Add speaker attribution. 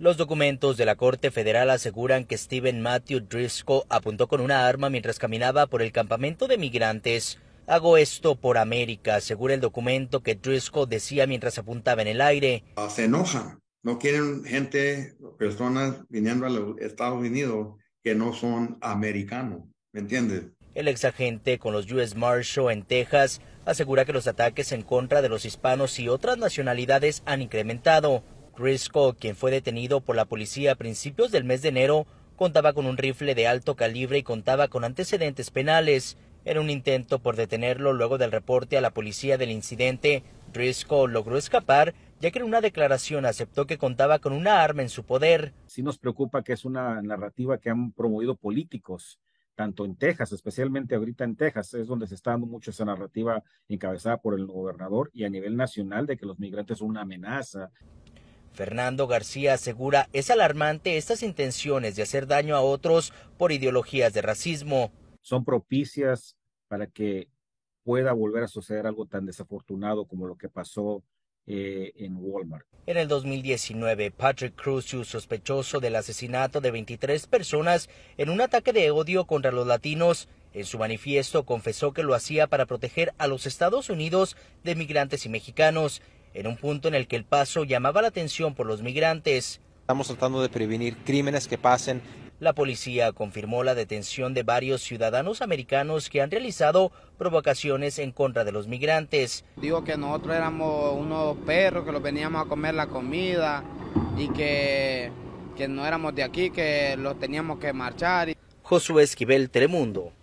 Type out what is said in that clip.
Speaker 1: Los documentos de la Corte Federal aseguran que Steven Matthew Driscoll apuntó con una arma mientras caminaba por el campamento de migrantes. Hago esto por América, asegura el documento que Driscoll decía mientras apuntaba en el aire.
Speaker 2: Ah, se enojan, no quieren gente, personas viniendo a los Estados Unidos que no son americanos, ¿me entiendes?
Speaker 1: El exagente con los US Marshals en Texas asegura que los ataques en contra de los hispanos y otras nacionalidades han incrementado Risco, quien fue detenido por la policía a principios del mes de enero, contaba con un rifle de alto calibre y contaba con antecedentes penales. En un intento por detenerlo luego del reporte a la policía del incidente, Risco logró escapar, ya que en una declaración aceptó que contaba con una arma
Speaker 2: en su poder. Sí nos preocupa que es una narrativa que han promovido políticos, tanto en Texas, especialmente ahorita en Texas, es donde se está dando mucho esa narrativa encabezada por el gobernador y a nivel nacional de que los migrantes son una amenaza.
Speaker 1: Fernando García asegura es alarmante estas intenciones de hacer daño a otros por ideologías de racismo.
Speaker 2: Son propicias para que pueda volver a suceder algo tan desafortunado como lo que pasó eh, en Walmart.
Speaker 1: En el 2019, Patrick Crucius, sospechoso del asesinato de 23 personas en un ataque de odio contra los latinos, en su manifiesto confesó que lo hacía para proteger a los Estados Unidos de migrantes y mexicanos en un punto en el que el paso llamaba la atención por los migrantes.
Speaker 2: Estamos tratando de prevenir crímenes que pasen.
Speaker 1: La policía confirmó la detención de varios ciudadanos americanos que han realizado provocaciones en contra de los migrantes. Digo que nosotros éramos unos perros que los veníamos a comer la comida y que, que no éramos de aquí, que los teníamos que marchar. Josué Esquivel, TreMundo.